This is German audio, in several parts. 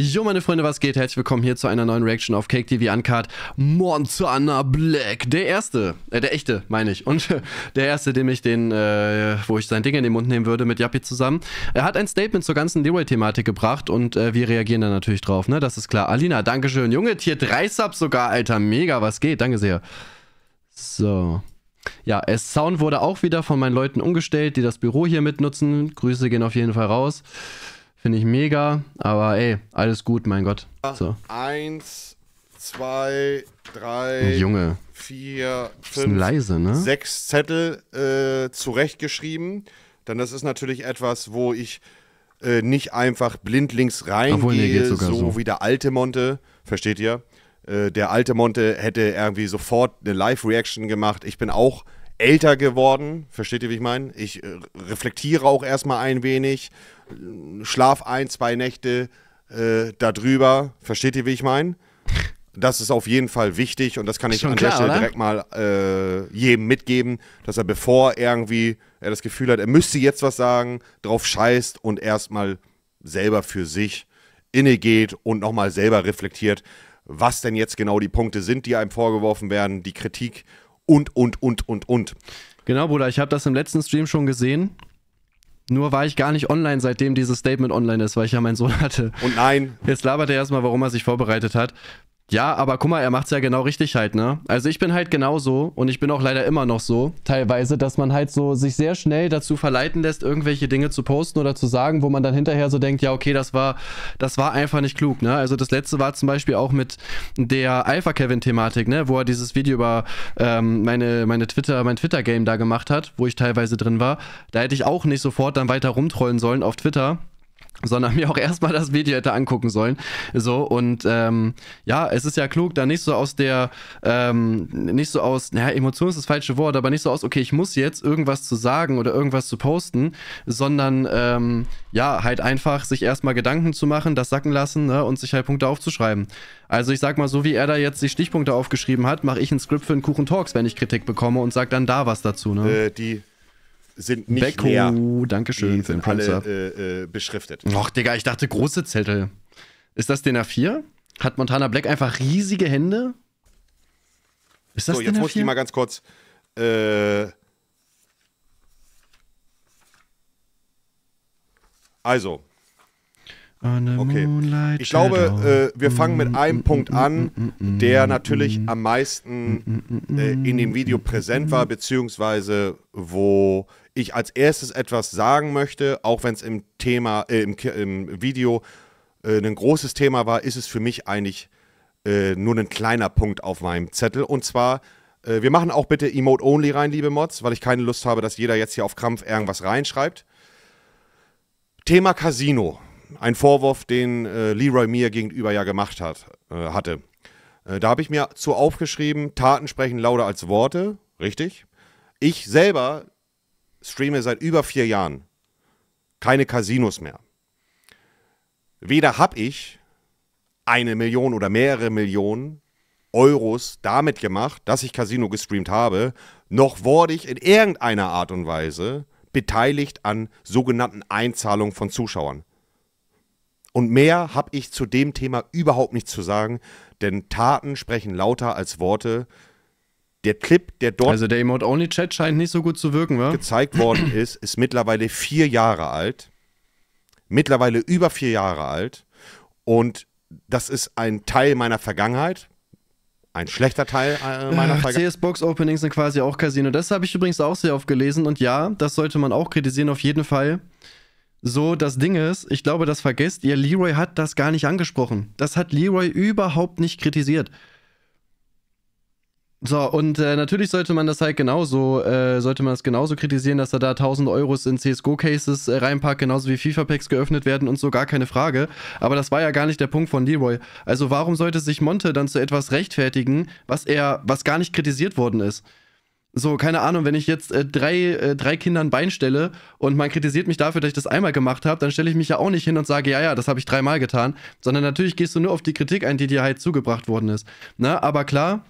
Jo, meine Freunde, was geht? Herzlich willkommen hier zu einer neuen Reaction auf Cake TV Uncut. Montana Black, der erste, äh, der echte, meine ich. Und der erste, dem ich den, äh, wo ich sein Ding in den Mund nehmen würde, mit Yappi zusammen. Er hat ein Statement zur ganzen Leroy-Thematik gebracht und äh, wir reagieren da natürlich drauf, ne? Das ist klar. Alina, Dankeschön. Junge, Tier 3 Subs sogar, Alter. Mega, was geht? Danke sehr. So. Ja, s äh, Sound wurde auch wieder von meinen Leuten umgestellt, die das Büro hier mitnutzen. Grüße gehen auf jeden Fall raus. Finde ich mega, aber ey, alles gut, mein Gott. Ah, so. Eins, zwei, drei, Junge. vier, fünf, leise, ne? sechs Zettel äh, zurechtgeschrieben. Denn das ist natürlich etwas, wo ich äh, nicht einfach blindlings reingehe, nee, so, so, wie der alte Monte, versteht ihr? Äh, der alte Monte hätte irgendwie sofort eine Live-Reaction gemacht. Ich bin auch älter geworden, versteht ihr, wie ich meine? Ich äh, reflektiere auch erstmal ein wenig, schlaf ein, zwei Nächte äh, darüber, versteht ihr, wie ich meine? Das ist auf jeden Fall wichtig und das kann ich an klar, der Stelle oder? direkt mal äh, jedem mitgeben, dass er bevor irgendwie er das Gefühl hat, er müsste jetzt was sagen, drauf scheißt und erstmal selber für sich innegeht und nochmal selber reflektiert, was denn jetzt genau die Punkte sind, die einem vorgeworfen werden, die Kritik und, und, und, und, und. Genau, Bruder, ich habe das im letzten Stream schon gesehen. Nur war ich gar nicht online, seitdem dieses Statement online ist, weil ich ja meinen Sohn hatte. Und nein. Jetzt labert er erstmal, warum er sich vorbereitet hat. Ja, aber guck mal, er macht's ja genau richtig halt, ne? Also ich bin halt genau so und ich bin auch leider immer noch so, teilweise, dass man halt so sich sehr schnell dazu verleiten lässt, irgendwelche Dinge zu posten oder zu sagen, wo man dann hinterher so denkt, ja, okay, das war, das war einfach nicht klug, ne? Also das letzte war zum Beispiel auch mit der Alpha-Kevin-Thematik, ne? Wo er dieses Video über ähm, meine, meine Twitter, mein Twitter-Game da gemacht hat, wo ich teilweise drin war. Da hätte ich auch nicht sofort dann weiter rumtrollen sollen auf Twitter, sondern mir auch erstmal das Video hätte angucken sollen. So, und ähm, ja, es ist ja klug, da nicht so aus der, ähm, nicht so aus, naja, Emotion ist das falsche Wort, aber nicht so aus, okay, ich muss jetzt irgendwas zu sagen oder irgendwas zu posten, sondern ähm, ja, halt einfach sich erstmal Gedanken zu machen, das sacken lassen ne, und sich halt Punkte aufzuschreiben. Also ich sag mal, so wie er da jetzt die Stichpunkte aufgeschrieben hat, mache ich ein Skript für einen Kuchen Talks, wenn ich Kritik bekomme und sag dann da was dazu. Ne? Äh, die sind nicht Beko, leer. Dankeschön die für alle äh, äh, beschriftet. Och, Digga, ich dachte große Zettel. Ist das den A4? Hat Montana Black einfach riesige Hände? Ist das so, den jetzt A4? muss ich mal ganz kurz. Äh, also, Okay. Ich glaube, äh, wir fangen mit einem Punkt an, der natürlich am meisten äh, in dem Video präsent war, beziehungsweise wo ich als erstes etwas sagen möchte, auch wenn es im Thema, äh, im, im, Video äh, ein großes Thema war, ist es für mich eigentlich äh, nur ein kleiner Punkt auf meinem Zettel. Und zwar, äh, wir machen auch bitte Emote Only rein, liebe Mods, weil ich keine Lust habe, dass jeder jetzt hier auf Krampf irgendwas reinschreibt. Thema Casino ein Vorwurf, den äh, Leroy mir gegenüber ja gemacht hat, äh, hatte. Äh, da habe ich mir zu aufgeschrieben, Taten sprechen lauter als Worte, richtig. Ich selber streame seit über vier Jahren keine Casinos mehr. Weder habe ich eine Million oder mehrere Millionen Euros damit gemacht, dass ich Casino gestreamt habe, noch wurde ich in irgendeiner Art und Weise beteiligt an sogenannten Einzahlungen von Zuschauern. Und mehr habe ich zu dem Thema überhaupt nicht zu sagen, denn Taten sprechen lauter als Worte. Der Clip, der dort. Also der Emote-Only-Chat scheint nicht so gut zu wirken, wa? Gezeigt worden ist, ist mittlerweile vier Jahre alt. Mittlerweile über vier Jahre alt. Und das ist ein Teil meiner Vergangenheit. Ein schlechter Teil äh, meiner äh, Vergangenheit. CS-Box Openings sind quasi auch Casino. Das habe ich übrigens auch sehr oft gelesen. Und ja, das sollte man auch kritisieren, auf jeden Fall. So, das Ding ist, ich glaube, das vergesst ihr, Leroy hat das gar nicht angesprochen. Das hat Leroy überhaupt nicht kritisiert. So, und äh, natürlich sollte man das halt genauso, äh, sollte man das genauso kritisieren, dass er da 1000 Euros in CSGO-Cases äh, reinpackt, genauso wie FIFA-Packs geöffnet werden und so, gar keine Frage. Aber das war ja gar nicht der Punkt von Leroy. Also warum sollte sich Monte dann zu etwas rechtfertigen, was er, was gar nicht kritisiert worden ist? So, keine Ahnung, wenn ich jetzt äh, drei, äh, drei Kindern Bein stelle und man kritisiert mich dafür, dass ich das einmal gemacht habe, dann stelle ich mich ja auch nicht hin und sage, ja, ja, das habe ich dreimal getan, sondern natürlich gehst du nur auf die Kritik ein, die dir halt zugebracht worden ist. Ne? Aber klar,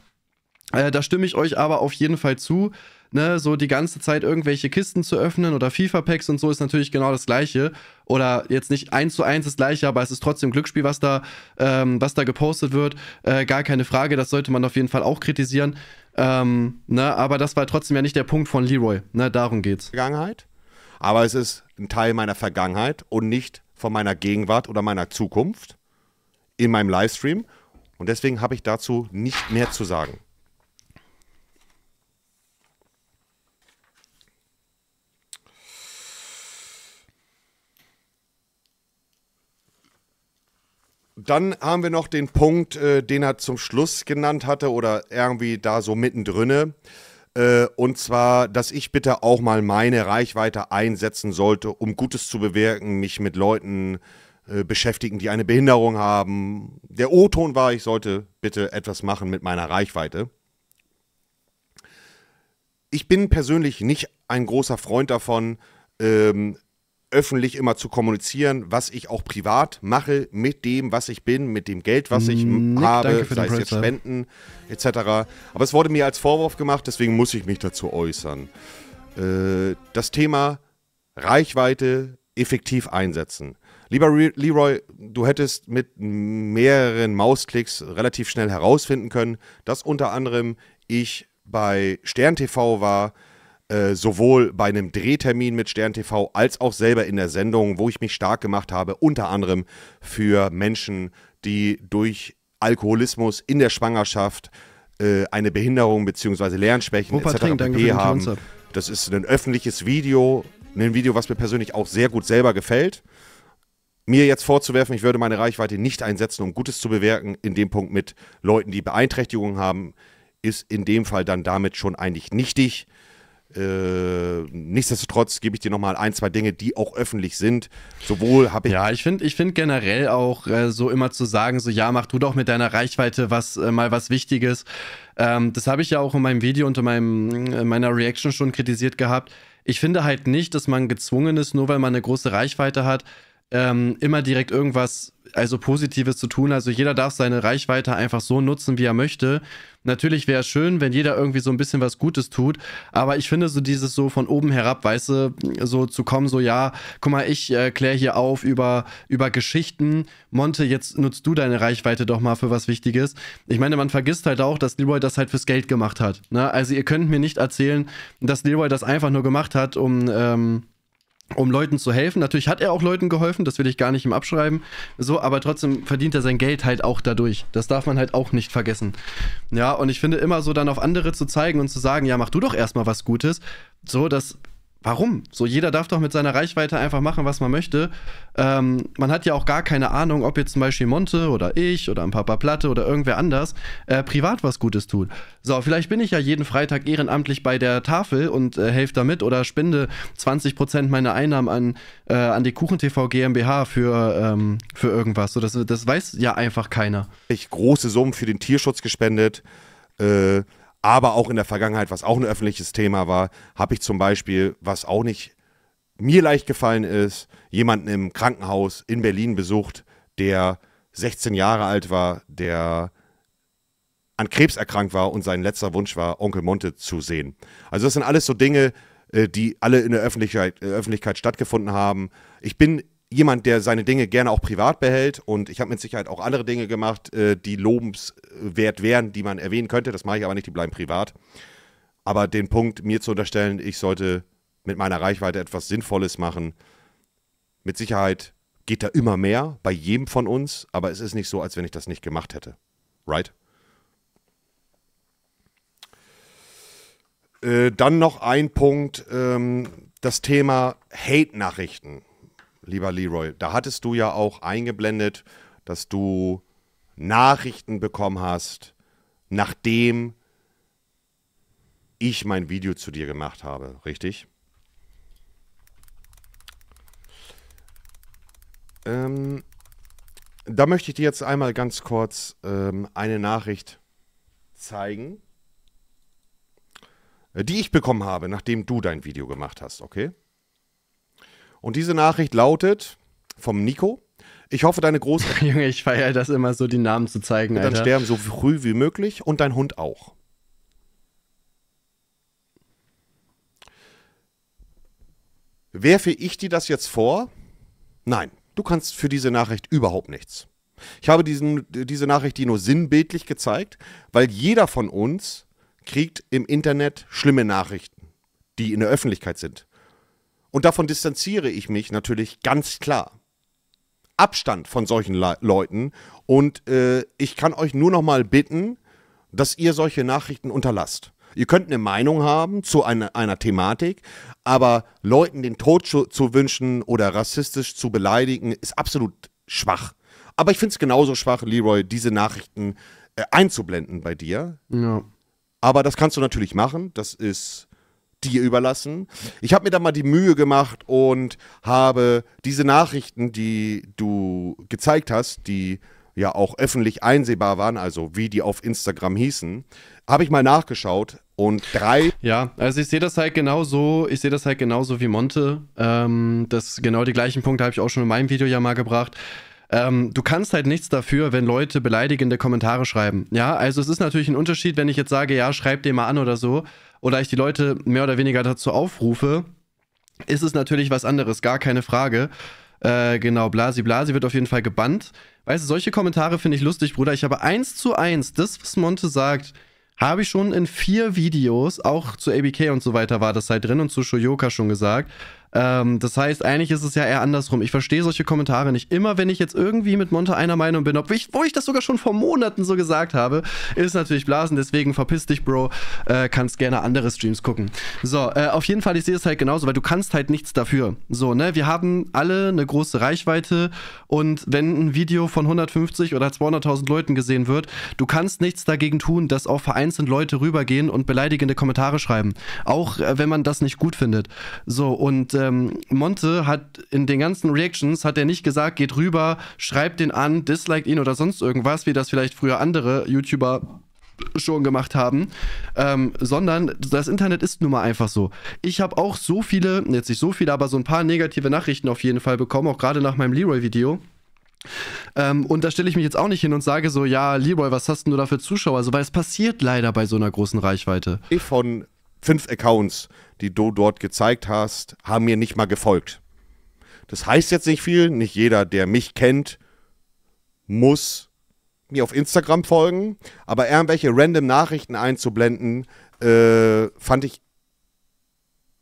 äh, da stimme ich euch aber auf jeden Fall zu. Ne, so die ganze Zeit irgendwelche Kisten zu öffnen oder FIFA-Packs und so ist natürlich genau das Gleiche. Oder jetzt nicht eins zu eins das Gleiche, aber es ist trotzdem Glücksspiel, was da, ähm, was da gepostet wird. Äh, gar keine Frage, das sollte man auf jeden Fall auch kritisieren. Ähm, ne, aber das war trotzdem ja nicht der Punkt von Leroy. Ne, darum geht's. Vergangenheit. Aber es ist ein Teil meiner Vergangenheit und nicht von meiner Gegenwart oder meiner Zukunft in meinem Livestream. Und deswegen habe ich dazu nicht mehr zu sagen. dann haben wir noch den Punkt, äh, den er zum Schluss genannt hatte oder irgendwie da so mittendrin. Äh, und zwar, dass ich bitte auch mal meine Reichweite einsetzen sollte, um Gutes zu bewirken, mich mit Leuten äh, beschäftigen, die eine Behinderung haben. Der O-Ton war, ich sollte bitte etwas machen mit meiner Reichweite. Ich bin persönlich nicht ein großer Freund davon, ähm, öffentlich immer zu kommunizieren, was ich auch privat mache, mit dem, was ich bin, mit dem Geld, was ich Nick, habe, sei es jetzt Spenden etc. Aber es wurde mir als Vorwurf gemacht, deswegen muss ich mich dazu äußern. Äh, das Thema Reichweite effektiv einsetzen. Lieber Leroy, du hättest mit mehreren Mausklicks relativ schnell herausfinden können, dass unter anderem ich bei Stern TV war, äh, sowohl bei einem Drehtermin mit Stern TV als auch selber in der Sendung, wo ich mich stark gemacht habe, unter anderem für Menschen, die durch Alkoholismus in der Schwangerschaft äh, eine Behinderung bzw. Lernschwächen etc. haben. Das ist ein öffentliches Video, ein Video, was mir persönlich auch sehr gut selber gefällt. Mir jetzt vorzuwerfen, ich würde meine Reichweite nicht einsetzen, um Gutes zu bewirken, in dem Punkt mit Leuten, die Beeinträchtigungen haben, ist in dem Fall dann damit schon eigentlich nichtig. Äh, nichtsdestotrotz gebe ich dir nochmal ein, zwei Dinge, die auch öffentlich sind. Sowohl habe ich. Ja, ich finde ich find generell auch äh, so immer zu sagen, so ja, mach du doch mit deiner Reichweite was äh, mal was Wichtiges. Ähm, das habe ich ja auch in meinem Video unter meinem, äh, meiner Reaction schon kritisiert gehabt. Ich finde halt nicht, dass man gezwungen ist, nur weil man eine große Reichweite hat, ähm, immer direkt irgendwas, also Positives zu tun. Also jeder darf seine Reichweite einfach so nutzen, wie er möchte. Natürlich wäre es schön, wenn jeder irgendwie so ein bisschen was Gutes tut, aber ich finde so dieses so von oben herab, weißt du, so zu kommen, so ja, guck mal, ich äh, kläre hier auf über, über Geschichten. Monte, jetzt nutzt du deine Reichweite doch mal für was Wichtiges. Ich meine, man vergisst halt auch, dass Leroy das halt fürs Geld gemacht hat. Ne? Also ihr könnt mir nicht erzählen, dass Leroy das einfach nur gemacht hat, um... Ähm, um Leuten zu helfen. Natürlich hat er auch Leuten geholfen, das will ich gar nicht ihm abschreiben. So, aber trotzdem verdient er sein Geld halt auch dadurch. Das darf man halt auch nicht vergessen. Ja, und ich finde immer so dann auf andere zu zeigen und zu sagen, ja, mach du doch erstmal was Gutes, so, das warum? So, jeder darf doch mit seiner Reichweite einfach machen, was man möchte. Ähm, man hat ja auch gar keine Ahnung, ob jetzt zum Beispiel Monte oder ich oder ein Papa Platte oder irgendwer anders äh, privat was Gutes tut. So, vielleicht bin ich ja jeden Freitag ehrenamtlich bei der Tafel und äh, helfe damit oder spende 20% meiner Einnahmen an, äh, an die KuchenTV GmbH für, ähm, für irgendwas. So, das, das weiß ja einfach keiner. Ich große Summen für den Tierschutz gespendet. Äh, aber auch in der Vergangenheit, was auch ein öffentliches Thema war, habe ich zum Beispiel, was auch nicht mir leicht gefallen ist, jemanden im Krankenhaus in Berlin besucht, der 16 Jahre alt war, der an Krebs erkrankt war und sein letzter Wunsch war, Onkel Monte zu sehen. Also das sind alles so Dinge, äh, die alle in der Öffentlichkeit, Öffentlichkeit stattgefunden haben. Ich bin jemand, der seine Dinge gerne auch privat behält. Und ich habe mit Sicherheit auch andere Dinge gemacht, äh, die lobenswert wären, die man erwähnen könnte. Das mache ich aber nicht, die bleiben privat. Aber den Punkt, mir zu unterstellen, ich sollte mit meiner Reichweite etwas Sinnvolles machen, mit Sicherheit geht da immer mehr bei jedem von uns. Aber es ist nicht so, als wenn ich das nicht gemacht hätte. Right? Äh, dann noch ein Punkt, ähm, das Thema Hate-Nachrichten lieber Leroy, da hattest du ja auch eingeblendet, dass du Nachrichten bekommen hast, nachdem ich mein Video zu dir gemacht habe, richtig? Ähm, da möchte ich dir jetzt einmal ganz kurz ähm, eine Nachricht zeigen, äh, die ich bekommen habe, nachdem du dein Video gemacht hast, okay? Und diese Nachricht lautet vom Nico. Ich hoffe, deine Großeltern. Junge, ich feiere das immer so, die Namen zu zeigen. Und dann Alter. sterben so früh wie möglich und dein Hund auch. Werfe ich dir das jetzt vor? Nein, du kannst für diese Nachricht überhaupt nichts. Ich habe diesen, diese Nachricht dir nur sinnbildlich gezeigt, weil jeder von uns kriegt im Internet schlimme Nachrichten, die in der Öffentlichkeit sind. Und davon distanziere ich mich natürlich ganz klar. Abstand von solchen Le Leuten. Und äh, ich kann euch nur noch mal bitten, dass ihr solche Nachrichten unterlasst. Ihr könnt eine Meinung haben zu einer, einer Thematik, aber Leuten den Tod zu, zu wünschen oder rassistisch zu beleidigen, ist absolut schwach. Aber ich finde es genauso schwach, Leroy, diese Nachrichten äh, einzublenden bei dir. Ja. Aber das kannst du natürlich machen. Das ist dir überlassen. Ich habe mir da mal die Mühe gemacht und habe diese Nachrichten, die du gezeigt hast, die ja auch öffentlich einsehbar waren, also wie die auf Instagram hießen, habe ich mal nachgeschaut und drei. Ja, also ich sehe das halt genauso, ich sehe das halt genauso wie Monte. Ähm, das genau die gleichen Punkte habe ich auch schon in meinem Video ja mal gebracht. Ähm, du kannst halt nichts dafür, wenn Leute beleidigende Kommentare schreiben. Ja, also es ist natürlich ein Unterschied, wenn ich jetzt sage, ja, schreib dir mal an oder so oder ich die Leute mehr oder weniger dazu aufrufe, ist es natürlich was anderes, gar keine Frage. Äh, genau, Blasi Blasi wird auf jeden Fall gebannt. Weißt du, solche Kommentare finde ich lustig, Bruder. Ich habe eins zu eins, das, was Monte sagt, habe ich schon in vier Videos, auch zu ABK und so weiter war das halt drin und zu Shoyoka schon gesagt, ähm, das heißt, eigentlich ist es ja eher andersrum. Ich verstehe solche Kommentare nicht. Immer wenn ich jetzt irgendwie mit Monte einer Meinung bin, obwohl ich, ich, das sogar schon vor Monaten so gesagt habe, ist natürlich Blasen. Deswegen verpiss dich, Bro. Äh, kannst gerne andere Streams gucken. So, äh, auf jeden Fall, ich sehe es halt genauso, weil du kannst halt nichts dafür. So, ne? Wir haben alle eine große Reichweite und wenn ein Video von 150 oder 200.000 Leuten gesehen wird, du kannst nichts dagegen tun, dass auch vereinzelt Leute rübergehen und beleidigende Kommentare schreiben. Auch äh, wenn man das nicht gut findet. So, und Äh, ähm, Monte hat in den ganzen Reactions hat er nicht gesagt, geht rüber, schreibt den an, disliked ihn oder sonst irgendwas, wie das vielleicht früher andere YouTuber schon gemacht haben, ähm, sondern das Internet ist nun mal einfach so. Ich habe auch so viele, jetzt nicht so viele, aber so ein paar negative Nachrichten auf jeden Fall bekommen, auch gerade nach meinem Leroy-Video. Ähm, und da stelle ich mich jetzt auch nicht hin und sage so, ja, Leroy, was hast denn du da für Zuschauer? Also, weil es passiert leider bei so einer großen Reichweite. Von fünf Accounts, die du dort gezeigt hast, haben mir nicht mal gefolgt. Das heißt jetzt nicht viel. Nicht jeder, der mich kennt, muss mir auf Instagram folgen. Aber irgendwelche random Nachrichten einzublenden, äh, fand ich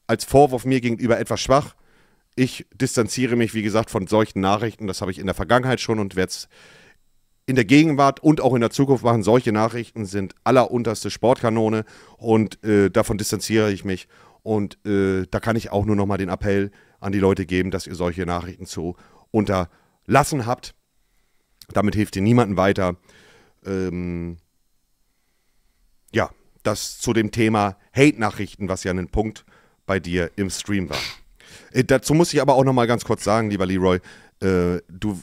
als Vorwurf mir gegenüber etwas schwach. Ich distanziere mich, wie gesagt, von solchen Nachrichten. Das habe ich in der Vergangenheit schon und werde es in der Gegenwart und auch in der Zukunft machen. Solche Nachrichten sind allerunterste Sportkanone und äh, davon distanziere ich mich. Und äh, da kann ich auch nur nochmal den Appell an die Leute geben, dass ihr solche Nachrichten zu unterlassen habt. Damit hilft ihr niemandem weiter. Ähm, ja, das zu dem Thema Hate-Nachrichten, was ja ein Punkt bei dir im Stream war. Äh, dazu muss ich aber auch nochmal ganz kurz sagen, lieber Leroy, äh, du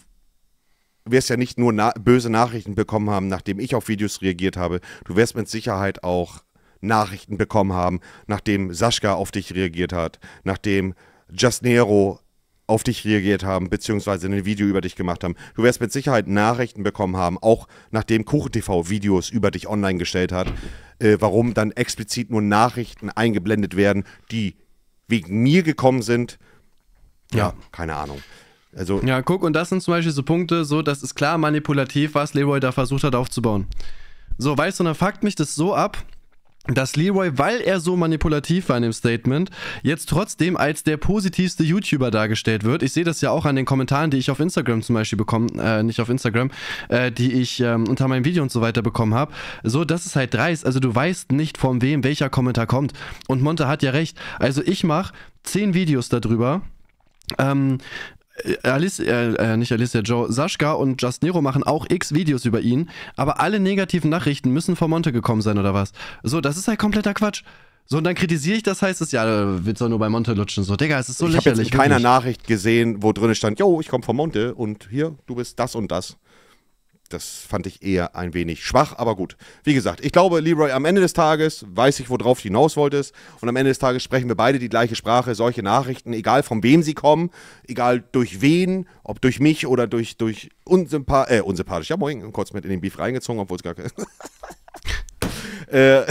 wirst ja nicht nur na böse Nachrichten bekommen haben, nachdem ich auf Videos reagiert habe. Du wirst mit Sicherheit auch Nachrichten bekommen haben, nachdem Sascha auf dich reagiert hat, nachdem Justnero auf dich reagiert haben, beziehungsweise ein Video über dich gemacht haben. Du wirst mit Sicherheit Nachrichten bekommen haben, auch nachdem KuchenTV Videos über dich online gestellt hat, äh, warum dann explizit nur Nachrichten eingeblendet werden, die wegen mir gekommen sind. Ja, ja. keine Ahnung. Also ja, guck, und das sind zum Beispiel so Punkte, so, das ist klar manipulativ, was Leroy da versucht hat aufzubauen. So, weißt du, dann fuckt mich das so ab, dass Leroy, weil er so manipulativ war in dem Statement, jetzt trotzdem als der positivste YouTuber dargestellt wird. Ich sehe das ja auch an den Kommentaren, die ich auf Instagram zum Beispiel bekommen, äh, nicht auf Instagram, äh, die ich ähm, unter meinem Video und so weiter bekommen habe. So, das ist halt dreist. Also du weißt nicht, von wem welcher Kommentar kommt. Und Monte hat ja recht. Also ich mache zehn Videos darüber. Ähm, äh, Alice, äh, äh nicht Alicia äh, Joe, Sascha und Just Nero machen auch x Videos über ihn, aber alle negativen Nachrichten müssen von Monte gekommen sein oder was? So, das ist halt kompletter Quatsch. So, und dann kritisiere ich das, heißt es, ja, willst du nur bei Monte lutschen. So, Digga, es ist so ich lächerlich. Ich habe keiner Nachricht gesehen, wo drin stand, yo, ich komme von Monte und hier, du bist das und das das fand ich eher ein wenig schwach, aber gut. Wie gesagt, ich glaube, Leroy, am Ende des Tages weiß ich, worauf du hinaus wolltest. Und am Ende des Tages sprechen wir beide die gleiche Sprache. Solche Nachrichten, egal von wem sie kommen, egal durch wen, ob durch mich oder durch, durch unsympa äh, unsympathisch. Ja, moin, kurz mit in den Beef reingezogen, obwohl es gar kein. äh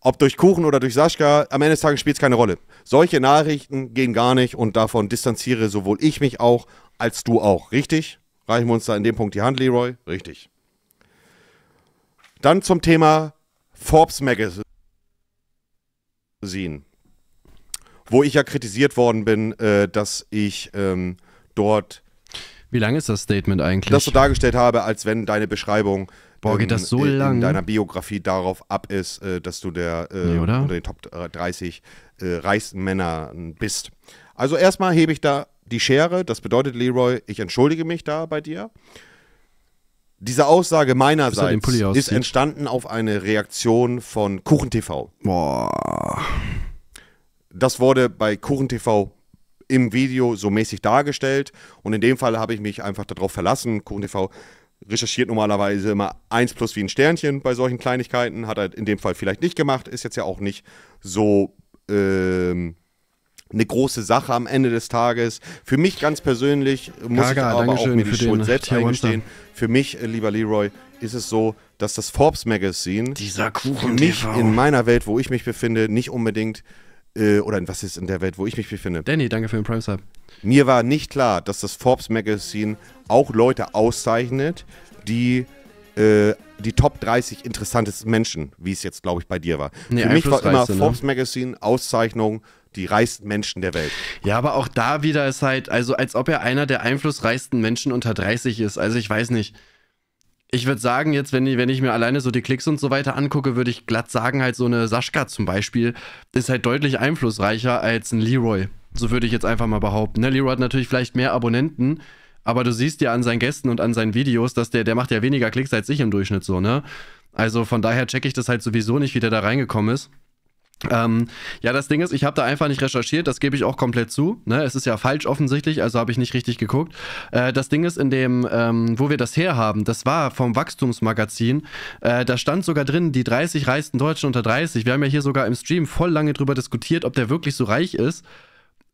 ob durch Kuchen oder durch Sascha, am Ende des Tages spielt es keine Rolle. Solche Nachrichten gehen gar nicht und davon distanziere sowohl ich mich auch als du auch, richtig? Reichen wir uns da in dem Punkt die Hand, Leroy? Richtig. Dann zum Thema Forbes Magazine, wo ich ja kritisiert worden bin, äh, dass ich ähm, dort. Wie lang ist das Statement eigentlich? Das so dargestellt habe, als wenn deine Beschreibung Boah, ähm, so in, in deiner Biografie darauf ab ist, äh, dass du der äh, nee, unter den Top 30 äh, reichsten Männern bist. Also erstmal hebe ich da die Schere. Das bedeutet, Leroy, ich entschuldige mich da bei dir. Diese Aussage meinerseits ist entstanden auf eine Reaktion von KuchenTV. Boah. Das wurde bei KuchenTV im Video so mäßig dargestellt und in dem Fall habe ich mich einfach darauf verlassen. KuchenTV recherchiert normalerweise immer eins plus wie ein Sternchen bei solchen Kleinigkeiten, hat er in dem Fall vielleicht nicht gemacht, ist jetzt ja auch nicht so ähm, eine große Sache am Ende des Tages. Für mich ganz persönlich muss Gaga, ich aber auch mir die Schuld selbst eingestehen. Für mich, äh, lieber Leroy, ist es so, dass das Forbes Magazine Dieser Kuchen mich in meiner Welt, wo ich mich befinde, nicht unbedingt äh, oder was ist in der Welt, wo ich mich befinde. Danny, danke für den Prime Sub. Mir war nicht klar, dass das Forbes Magazine auch Leute auszeichnet, die äh, die Top 30 interessantesten Menschen, wie es jetzt, glaube ich, bei dir war. Nee, Für mich war immer ne? Forbes Magazine, Auszeichnung, die reichsten Menschen der Welt. Ja, aber auch da wieder ist halt, also als ob er einer der einflussreichsten Menschen unter 30 ist. Also ich weiß nicht. Ich würde sagen, jetzt, wenn ich, wenn ich mir alleine so die Klicks und so weiter angucke, würde ich glatt sagen, halt so eine Sascha zum Beispiel ist halt deutlich einflussreicher als ein Leroy. So würde ich jetzt einfach mal behaupten. Ne? Leroy hat natürlich vielleicht mehr Abonnenten, aber du siehst ja an seinen Gästen und an seinen Videos, dass der, der macht ja weniger Klicks als ich im Durchschnitt so, ne? Also von daher checke ich das halt sowieso nicht, wie der da reingekommen ist. Ähm, ja, das Ding ist, ich habe da einfach nicht recherchiert, das gebe ich auch komplett zu. Ne? Es ist ja falsch offensichtlich, also habe ich nicht richtig geguckt. Äh, das Ding ist, in dem, ähm, wo wir das herhaben, das war vom Wachstumsmagazin. Äh, da stand sogar drin, die 30 reichsten Deutschen unter 30. Wir haben ja hier sogar im Stream voll lange drüber diskutiert, ob der wirklich so reich ist.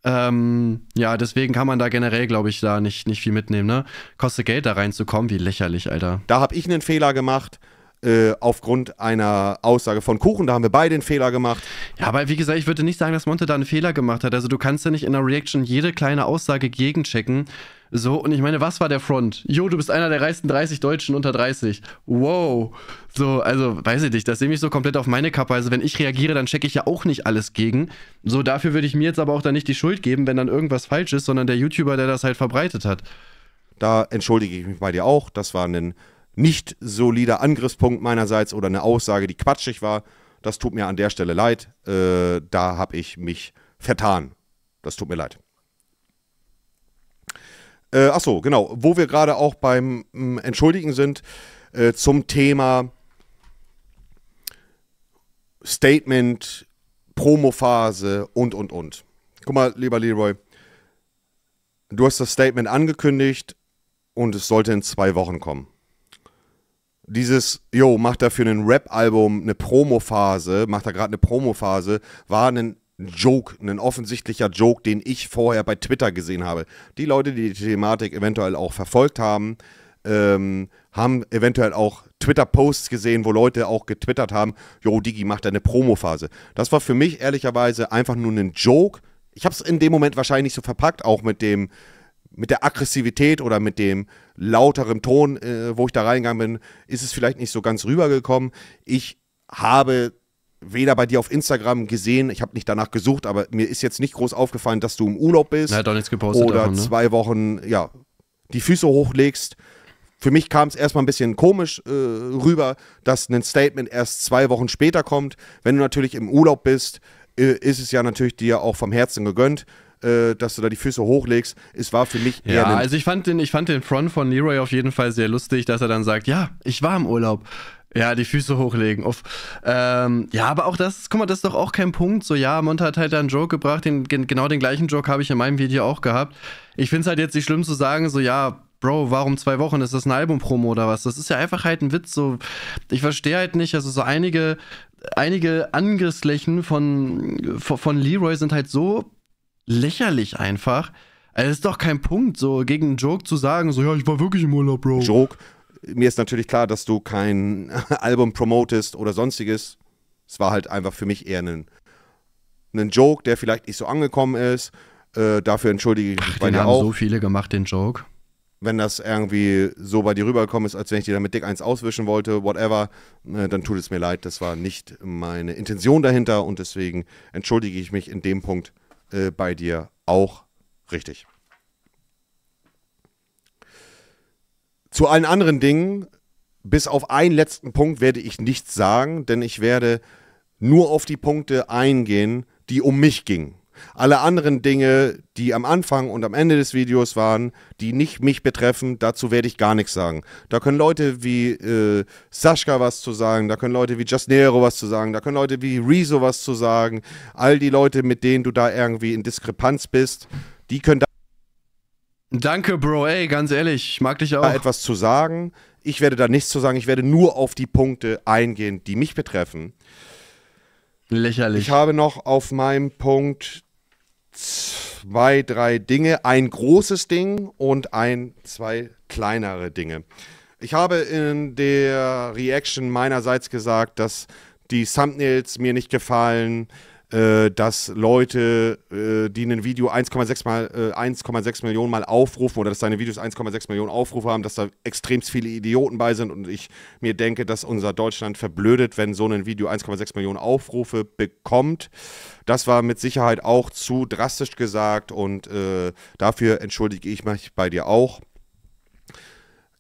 Ähm, ja, deswegen kann man da generell, glaube ich, da nicht, nicht viel mitnehmen. Ne? Kostet Geld, da reinzukommen, wie lächerlich, Alter. Da habe ich einen Fehler gemacht. Äh, aufgrund einer Aussage von Kuchen. Da haben wir beide einen Fehler gemacht. Ja, aber wie gesagt, ich würde nicht sagen, dass Monte da einen Fehler gemacht hat. Also du kannst ja nicht in einer Reaction jede kleine Aussage gegenchecken. So, und ich meine, was war der Front? Jo, du bist einer der reichsten 30 Deutschen unter 30. Wow. So, also, weiß ich nicht, das sehe ich so komplett auf meine Kappe. Also, wenn ich reagiere, dann checke ich ja auch nicht alles gegen. So, dafür würde ich mir jetzt aber auch dann nicht die Schuld geben, wenn dann irgendwas falsch ist, sondern der YouTuber, der das halt verbreitet hat. Da entschuldige ich mich bei dir auch. Das war ein nicht solider Angriffspunkt meinerseits oder eine Aussage, die quatschig war. Das tut mir an der Stelle leid. Äh, da habe ich mich vertan. Das tut mir leid. Äh, achso, genau. Wo wir gerade auch beim m, mm, Entschuldigen sind, äh, zum Thema Statement, Promophase und, und, und. Guck mal, lieber Leroy, du hast das Statement angekündigt und es sollte in zwei Wochen kommen dieses, yo, macht dafür ein Rap-Album eine Promophase, macht da gerade eine Promophase, war ein Joke, ein offensichtlicher Joke, den ich vorher bei Twitter gesehen habe. Die Leute, die die Thematik eventuell auch verfolgt haben, ähm, haben eventuell auch Twitter-Posts gesehen, wo Leute auch getwittert haben, yo, Digi, macht da eine Promophase. Das war für mich ehrlicherweise einfach nur ein Joke. Ich habe es in dem Moment wahrscheinlich nicht so verpackt, auch mit dem, mit der Aggressivität oder mit dem lauteren Ton, äh, wo ich da reingegangen bin, ist es vielleicht nicht so ganz rübergekommen. Ich habe weder bei dir auf Instagram gesehen, ich habe nicht danach gesucht, aber mir ist jetzt nicht groß aufgefallen, dass du im Urlaub bist. Na, doch nichts gepostet oder davon, ne? zwei Wochen, ja, die Füße hochlegst. Für mich kam es erstmal ein bisschen komisch äh, rüber, dass ein Statement erst zwei Wochen später kommt. Wenn du natürlich im Urlaub bist, äh, ist es ja natürlich dir auch vom Herzen gegönnt äh, dass du da die Füße hochlegst. Es war für mich eher. Ja, also ich fand, den, ich fand den Front von Leroy auf jeden Fall sehr lustig, dass er dann sagt: Ja, ich war im Urlaub. Ja, die Füße hochlegen. Uff. Ähm, ja, aber auch das, guck mal, das ist doch auch kein Punkt. So, ja, Monta hat halt da einen Joke gebracht. Den, genau den gleichen Joke habe ich in meinem Video auch gehabt. Ich finde es halt jetzt nicht schlimm zu sagen, so, ja, Bro, warum zwei Wochen? Ist das ein Album-Promo oder was? Das ist ja einfach halt ein Witz. So, ich verstehe halt nicht. Also, so einige, einige Angriffslächen von, von Leroy sind halt so lächerlich einfach. Also, es ist doch kein Punkt, so gegen einen Joke zu sagen, so ja, ich war wirklich im Urlaub, Bro. Joke. Mir ist natürlich klar, dass du kein Album promotest oder sonstiges. Es war halt einfach für mich eher ein, ein Joke, der vielleicht nicht so angekommen ist. Äh, dafür entschuldige ich mich bei dir auch. haben so viele gemacht, den Joke. Wenn das irgendwie so bei dir rübergekommen ist, als wenn ich dir damit dick eins auswischen wollte, whatever, äh, dann tut es mir leid. Das war nicht meine Intention dahinter und deswegen entschuldige ich mich in dem Punkt äh, bei dir auch richtig. Zu allen anderen Dingen, bis auf einen letzten Punkt, werde ich nichts sagen, denn ich werde nur auf die Punkte eingehen, die um mich gingen. Alle anderen Dinge, die am Anfang und am Ende des Videos waren, die nicht mich betreffen, dazu werde ich gar nichts sagen. Da können Leute wie äh, Sascha was zu sagen, da können Leute wie Just Nero was zu sagen, da können Leute wie Rezo was zu sagen. All die Leute, mit denen du da irgendwie in Diskrepanz bist, die können da. Danke, Bro. Ey, ganz ehrlich, ich mag dich auch. Etwas zu sagen. Ich werde da nichts zu sagen. Ich werde nur auf die Punkte eingehen, die mich betreffen. Lächerlich. Ich habe noch auf meinem Punkt zwei, drei Dinge, ein großes Ding und ein, zwei kleinere Dinge. Ich habe in der Reaction meinerseits gesagt, dass die Thumbnails mir nicht gefallen, äh, dass Leute, äh, die ein Video 1,6 mal äh, 1,6 Millionen Mal aufrufen oder dass deine Videos 1,6 Millionen Aufrufe haben, dass da extrem viele Idioten bei sind und ich mir denke, dass unser Deutschland verblödet, wenn so ein Video 1,6 Millionen Aufrufe bekommt. Das war mit Sicherheit auch zu drastisch gesagt und äh, dafür entschuldige ich mich bei dir auch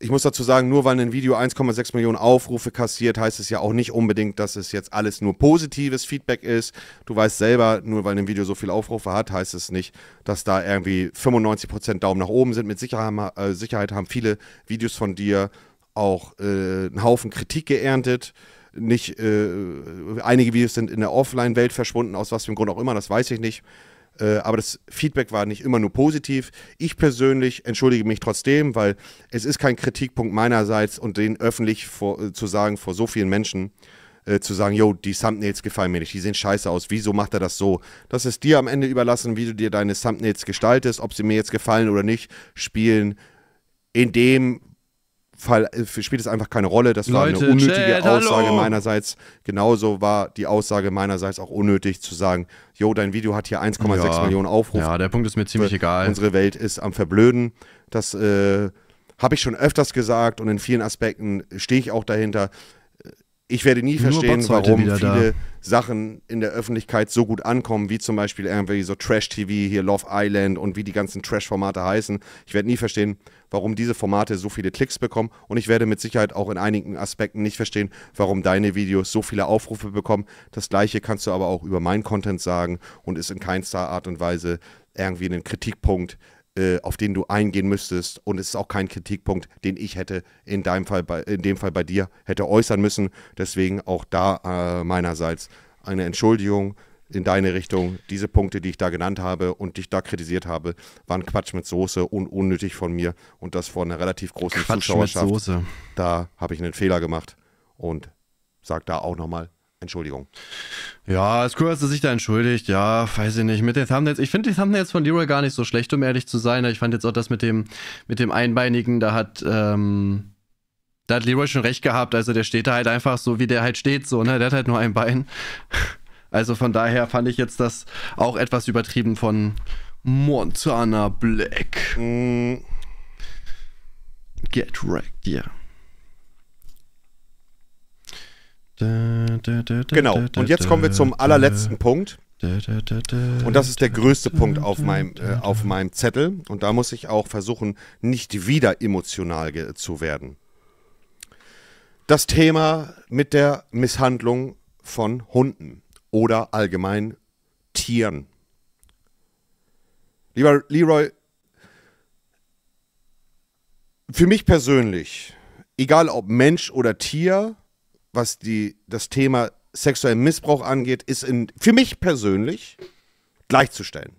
ich muss dazu sagen, nur weil ein Video 1,6 Millionen Aufrufe kassiert, heißt es ja auch nicht unbedingt, dass es jetzt alles nur positives Feedback ist. Du weißt selber, nur weil ein Video so viele Aufrufe hat, heißt es nicht, dass da irgendwie 95% Daumen nach oben sind. Mit Sicherheit, äh, Sicherheit haben viele Videos von dir auch äh, einen Haufen Kritik geerntet nicht, äh, einige Videos sind in der Offline-Welt verschwunden, aus was für einem Grund auch immer, das weiß ich nicht. Äh, aber das Feedback war nicht immer nur positiv. Ich persönlich entschuldige mich trotzdem, weil es ist kein Kritikpunkt meinerseits und den öffentlich vor, äh, zu sagen vor so vielen Menschen, äh, zu sagen, yo, die Thumbnails gefallen mir nicht, die sehen scheiße aus, wieso macht er das so? Das ist dir am Ende überlassen, wie du dir deine Thumbnails gestaltest, ob sie mir jetzt gefallen oder nicht, spielen in dem, Fall äh, spielt es einfach keine Rolle. Das war Leute, eine unnötige Chat, Aussage hallo. meinerseits. Genauso war die Aussage meinerseits auch unnötig zu sagen, jo, dein Video hat hier 1,6 ja. Millionen Aufrufe. Ja, der Punkt ist mir ziemlich äh, egal. Unsere Welt ist am Verblöden. Das äh, habe ich schon öfters gesagt und in vielen Aspekten stehe ich auch dahinter ich werde nie verstehen, warum viele da. Sachen in der Öffentlichkeit so gut ankommen, wie zum Beispiel irgendwie so Trash-TV, hier Love Island und wie die ganzen Trash-Formate heißen. Ich werde nie verstehen, warum diese Formate so viele Klicks bekommen und ich werde mit Sicherheit auch in einigen Aspekten nicht verstehen, warum deine Videos so viele Aufrufe bekommen. Das gleiche kannst du aber auch über meinen Content sagen und ist in keinster Art und Weise irgendwie ein Kritikpunkt äh, auf den du eingehen müsstest. Und es ist auch kein Kritikpunkt, den ich hätte in deinem Fall bei, in dem Fall bei dir hätte äußern müssen. Deswegen auch da äh, meinerseits eine Entschuldigung in deine Richtung. Diese Punkte, die ich da genannt habe und dich da kritisiert habe, waren Quatsch mit Soße und unnötig von mir und das vor einer relativ großen Quatsch Zuschauerschaft. Mit Soße. Da habe ich einen Fehler gemacht und sag da auch nochmal Entschuldigung. Ja, es cool, dass er sich da entschuldigt. Ja, weiß ich nicht. Mit den Thumbnails. Ich finde die Thumbnails von Leroy gar nicht so schlecht, um ehrlich zu sein. Ich fand jetzt auch das mit dem, mit dem Einbeinigen, da hat, ähm, da hat Leroy schon recht gehabt. Also der steht da halt einfach so, wie der halt steht, so, ne? Der hat halt nur ein Bein. Also von daher fand ich jetzt das auch etwas übertrieben von Montana Black. Mm. Get wrecked, yeah. Genau, und jetzt kommen wir zum allerletzten Punkt. Und das ist der größte Punkt auf meinem, äh, auf meinem Zettel. Und da muss ich auch versuchen, nicht wieder emotional zu werden. Das Thema mit der Misshandlung von Hunden oder allgemein Tieren. Lieber Leroy, für mich persönlich, egal ob Mensch oder Tier, was die, das Thema sexuellen Missbrauch angeht, ist in, für mich persönlich gleichzustellen.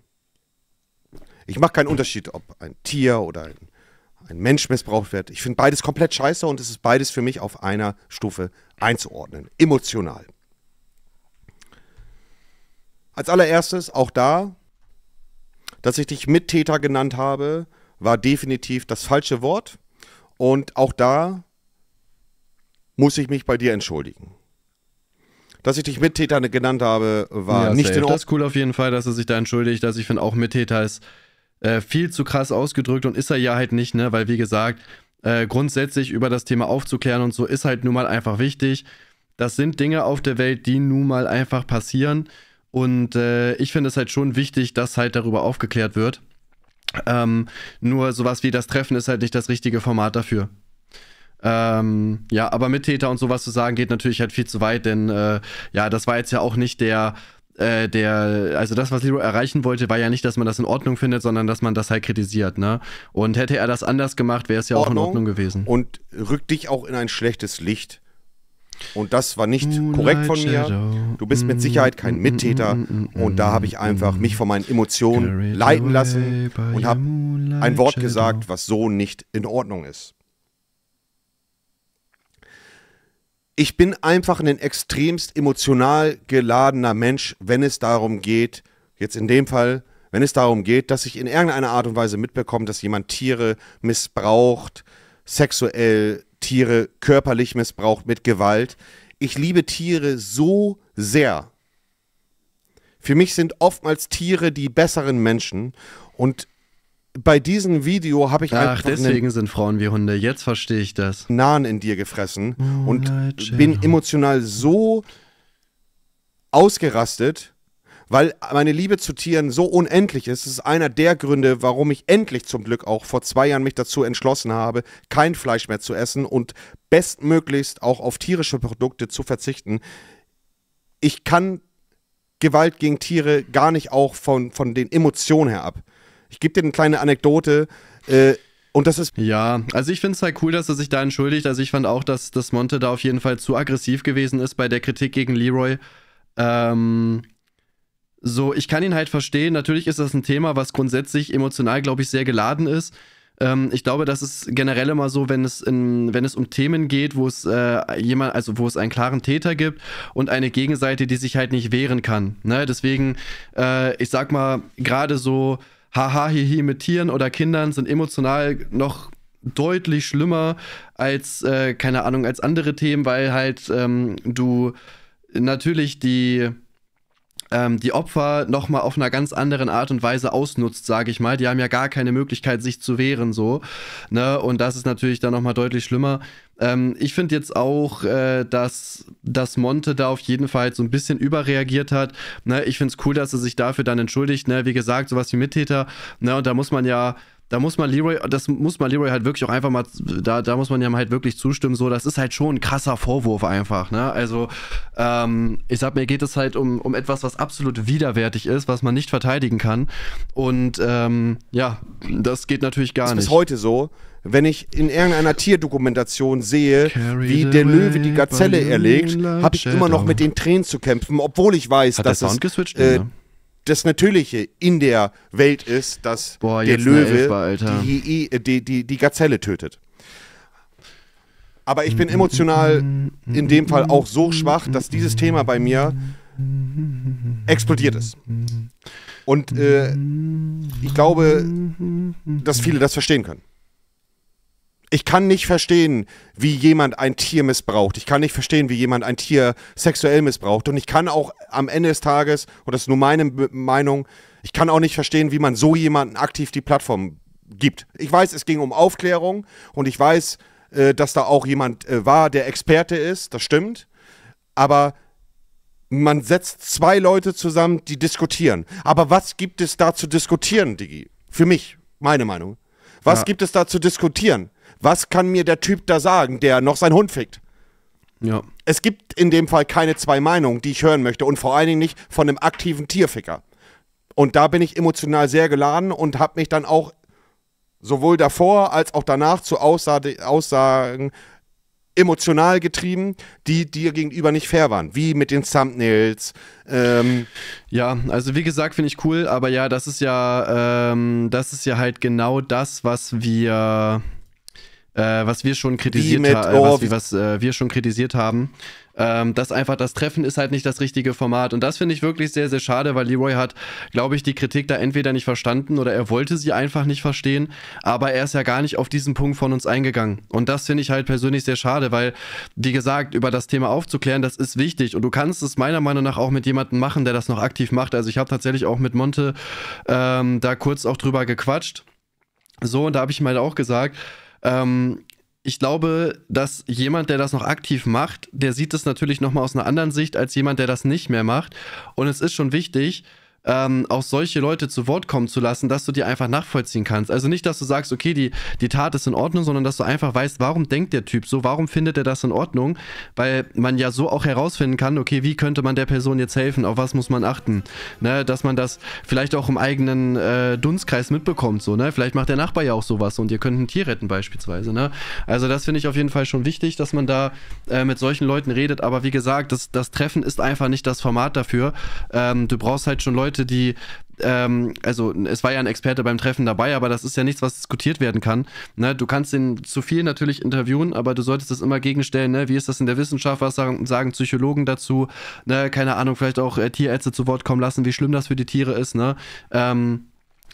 Ich mache keinen Unterschied, ob ein Tier oder ein, ein Mensch missbraucht wird. Ich finde beides komplett scheiße und es ist beides für mich auf einer Stufe einzuordnen, emotional. Als allererstes, auch da, dass ich dich Mittäter genannt habe, war definitiv das falsche Wort. Und auch da muss ich mich bei dir entschuldigen. Dass ich dich Mittäter genannt habe, war ja, nicht safe. in Ordnung. Das ist cool auf jeden Fall, dass er sich da entschuldigt, dass ich finde, auch Mittäter ist äh, viel zu krass ausgedrückt und ist er ja halt nicht, ne? Weil, wie gesagt, äh, grundsätzlich über das Thema aufzuklären und so ist halt nun mal einfach wichtig. Das sind Dinge auf der Welt, die nun mal einfach passieren. Und äh, ich finde es halt schon wichtig, dass halt darüber aufgeklärt wird. Ähm, nur sowas wie das Treffen ist halt nicht das richtige Format dafür. Ähm, ja, aber Mittäter und sowas zu sagen, geht natürlich halt viel zu weit, denn äh, ja, das war jetzt ja auch nicht der, äh, der, also das, was Leroy erreichen wollte, war ja nicht, dass man das in Ordnung findet, sondern dass man das halt kritisiert, ne? Und hätte er das anders gemacht, wäre es ja Ordnung auch in Ordnung gewesen. Und rückt dich auch in ein schlechtes Licht. Und das war nicht Moonlight korrekt von mir. Shadow. Du bist mit Sicherheit kein mm, mm, mm, Mittäter. und da habe ich einfach mich von meinen Emotionen leiten lassen und habe ein Wort Shadow. gesagt, was so nicht in Ordnung ist. ich bin einfach ein extremst emotional geladener Mensch, wenn es darum geht, jetzt in dem Fall, wenn es darum geht, dass ich in irgendeiner Art und Weise mitbekomme, dass jemand Tiere missbraucht, sexuell Tiere körperlich missbraucht mit Gewalt. Ich liebe Tiere so sehr. Für mich sind oftmals Tiere die besseren Menschen und bei diesem Video habe ich Ach, deswegen sind Frauen wie Hunde. Jetzt verstehe ich das. Nahen in dir gefressen oh, und Leute. bin emotional so ausgerastet, weil meine Liebe zu Tieren so unendlich ist. Es ist einer der Gründe, warum ich endlich zum Glück auch vor zwei Jahren mich dazu entschlossen habe, kein Fleisch mehr zu essen und bestmöglichst auch auf tierische Produkte zu verzichten. Ich kann Gewalt gegen Tiere gar nicht auch von, von den Emotionen her ab. Ich gebe dir eine kleine Anekdote. Äh, und das ist. Ja, also ich finde es halt cool, dass er sich da entschuldigt. Also ich fand auch, dass, dass Monte da auf jeden Fall zu aggressiv gewesen ist bei der Kritik gegen Leroy. Ähm, so, ich kann ihn halt verstehen. Natürlich ist das ein Thema, was grundsätzlich emotional, glaube ich, sehr geladen ist. Ähm, ich glaube, das ist generell immer so, wenn es, in, wenn es um Themen geht, wo es äh, jemand, also wo es einen klaren Täter gibt und eine Gegenseite, die sich halt nicht wehren kann. Ne? Deswegen, äh, ich sag mal, gerade so Haha, hihi mit Tieren oder Kindern sind emotional noch deutlich schlimmer als, äh, keine Ahnung, als andere Themen, weil halt ähm, du natürlich die, ähm, die Opfer nochmal auf einer ganz anderen Art und Weise ausnutzt, sage ich mal. Die haben ja gar keine Möglichkeit, sich zu wehren, so. Ne? Und das ist natürlich dann nochmal deutlich schlimmer. Ähm, ich finde jetzt auch, äh, dass, dass Monte da auf jeden Fall halt so ein bisschen überreagiert hat. Ne, ich finde es cool, dass er sich dafür dann entschuldigt. Ne? Wie gesagt, sowas wie Mittäter. Ne? Und da muss man ja, da muss man Leroy, das muss man Leroy halt wirklich auch einfach mal, da, da muss man ja halt wirklich zustimmen, so, das ist halt schon ein krasser Vorwurf einfach, ne? Also, ähm, ich sag mir, geht es halt um, um etwas, was absolut widerwärtig ist, was man nicht verteidigen kann. Und ähm, ja, das geht natürlich gar das ist nicht. Bis heute so wenn ich in irgendeiner Tierdokumentation sehe, Carried wie der Löwe die Gazelle erlegt, habe ich immer noch mit den Tränen zu kämpfen, obwohl ich weiß, Hat dass es äh, das Natürliche in der Welt ist, dass Boah, der Löwe Elfer, die, äh, die, die, die Gazelle tötet. Aber ich bin emotional in dem Fall auch so schwach, dass dieses Thema bei mir explodiert ist. Und äh, ich glaube, dass viele das verstehen können. Ich kann nicht verstehen, wie jemand ein Tier missbraucht. Ich kann nicht verstehen, wie jemand ein Tier sexuell missbraucht. Und ich kann auch am Ende des Tages, und das ist nur meine Meinung, ich kann auch nicht verstehen, wie man so jemanden aktiv die Plattform gibt. Ich weiß, es ging um Aufklärung und ich weiß, äh, dass da auch jemand äh, war, der Experte ist, das stimmt. Aber man setzt zwei Leute zusammen, die diskutieren. Aber was gibt es da zu diskutieren, Digi? Für mich, meine Meinung. Was ja. gibt es da zu diskutieren? Was kann mir der Typ da sagen, der noch seinen Hund fickt? Ja. Es gibt in dem Fall keine zwei Meinungen, die ich hören möchte und vor allen Dingen nicht von einem aktiven Tierficker. Und da bin ich emotional sehr geladen und habe mich dann auch sowohl davor als auch danach zu Aussagen emotional getrieben, die dir gegenüber nicht fair waren, wie mit den Thumbnails. Ähm ja, also wie gesagt, finde ich cool, aber ja, das ist ja, ähm, das ist ja halt genau das, was wir äh, was wir schon kritisiert haben, oh, was, wie, was äh, wir schon kritisiert haben. Ähm, dass einfach das Treffen ist halt nicht das richtige Format. Und das finde ich wirklich sehr, sehr schade, weil Leroy hat, glaube ich, die Kritik da entweder nicht verstanden oder er wollte sie einfach nicht verstehen. Aber er ist ja gar nicht auf diesen Punkt von uns eingegangen. Und das finde ich halt persönlich sehr schade, weil, wie gesagt, über das Thema aufzuklären, das ist wichtig. Und du kannst es meiner Meinung nach auch mit jemandem machen, der das noch aktiv macht. Also ich habe tatsächlich auch mit Monte ähm, da kurz auch drüber gequatscht. So, und da habe ich mal halt auch gesagt, ähm, ich glaube, dass jemand, der das noch aktiv macht, der sieht es natürlich nochmal aus einer anderen Sicht als jemand, der das nicht mehr macht. Und es ist schon wichtig, ähm, auch solche Leute zu Wort kommen zu lassen, dass du die einfach nachvollziehen kannst. Also nicht, dass du sagst, okay, die, die Tat ist in Ordnung, sondern dass du einfach weißt, warum denkt der Typ so, warum findet er das in Ordnung, weil man ja so auch herausfinden kann, okay, wie könnte man der Person jetzt helfen, auf was muss man achten, ne? dass man das vielleicht auch im eigenen äh, Dunstkreis mitbekommt, so, ne? vielleicht macht der Nachbar ja auch sowas und ihr könnt ein Tier retten beispielsweise. Ne? Also das finde ich auf jeden Fall schon wichtig, dass man da äh, mit solchen Leuten redet, aber wie gesagt, das, das Treffen ist einfach nicht das Format dafür. Ähm, du brauchst halt schon Leute, Leute, die ähm, also es war ja ein Experte beim Treffen dabei, aber das ist ja nichts, was diskutiert werden kann. Ne? Du kannst ihn zu viel natürlich interviewen, aber du solltest das immer gegenstellen. Ne? Wie ist das in der Wissenschaft? Was sagen, sagen Psychologen dazu? Ne? Keine Ahnung, vielleicht auch äh, Tierärzte zu Wort kommen lassen, wie schlimm das für die Tiere ist. Ne? Ähm,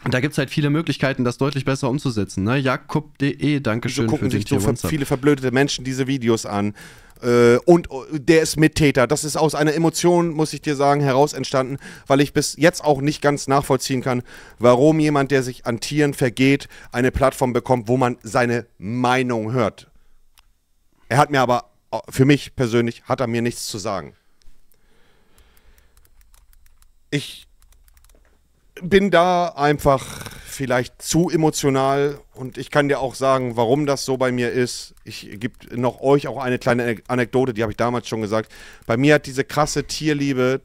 und da gibt es halt viele Möglichkeiten, das deutlich besser umzusetzen. Ne? Jakob.de, schön. So gucken für sich so ver viele verblödete Menschen diese Videos an. Äh, und oh, der ist Mittäter. Das ist aus einer Emotion, muss ich dir sagen, heraus entstanden, weil ich bis jetzt auch nicht ganz nachvollziehen kann, warum jemand, der sich an Tieren vergeht, eine Plattform bekommt, wo man seine Meinung hört. Er hat mir aber, äh, für mich persönlich, hat er mir nichts zu sagen. Ich bin da einfach vielleicht zu emotional und ich kann dir auch sagen, warum das so bei mir ist. Ich gebe noch euch auch eine kleine Anekdote, die habe ich damals schon gesagt. Bei mir hat diese krasse Tierliebe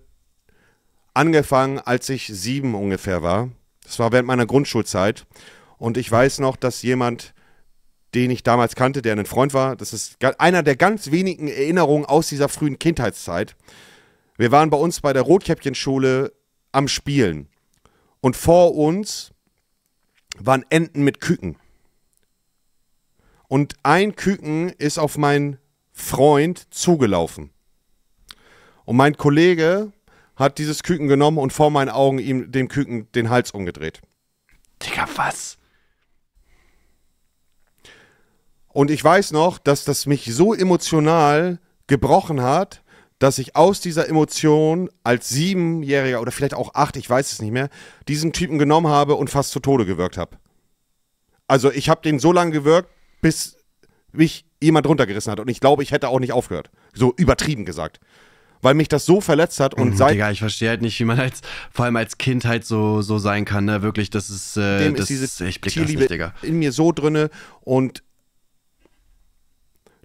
angefangen, als ich sieben ungefähr war. Das war während meiner Grundschulzeit. Und ich weiß noch, dass jemand, den ich damals kannte, der ein Freund war, das ist einer der ganz wenigen Erinnerungen aus dieser frühen Kindheitszeit. Wir waren bei uns bei der Rotkäppchenschule am Spielen. Und vor uns waren Enten mit Küken. Und ein Küken ist auf meinen Freund zugelaufen. Und mein Kollege hat dieses Küken genommen und vor meinen Augen ihm dem Küken den Hals umgedreht. Digga, was? Und ich weiß noch, dass das mich so emotional gebrochen hat, dass ich aus dieser Emotion als Siebenjähriger oder vielleicht auch acht, ich weiß es nicht mehr, diesen Typen genommen habe und fast zu Tode gewirkt habe. Also ich habe den so lange gewirkt, bis mich jemand runtergerissen hat. Und ich glaube, ich hätte auch nicht aufgehört. So übertrieben gesagt. Weil mich das so verletzt hat und mhm, seit. Digga, ich verstehe halt nicht, wie man als, vor allem als Kind halt so, so sein kann, ne? Wirklich, das ist, äh, das ist diese ist, ich blick das nicht, Digga. in mir so drinne und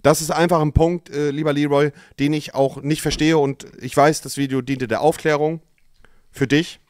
das ist einfach ein Punkt, äh, lieber Leroy, den ich auch nicht verstehe. Und ich weiß, das Video diente der Aufklärung. Für dich.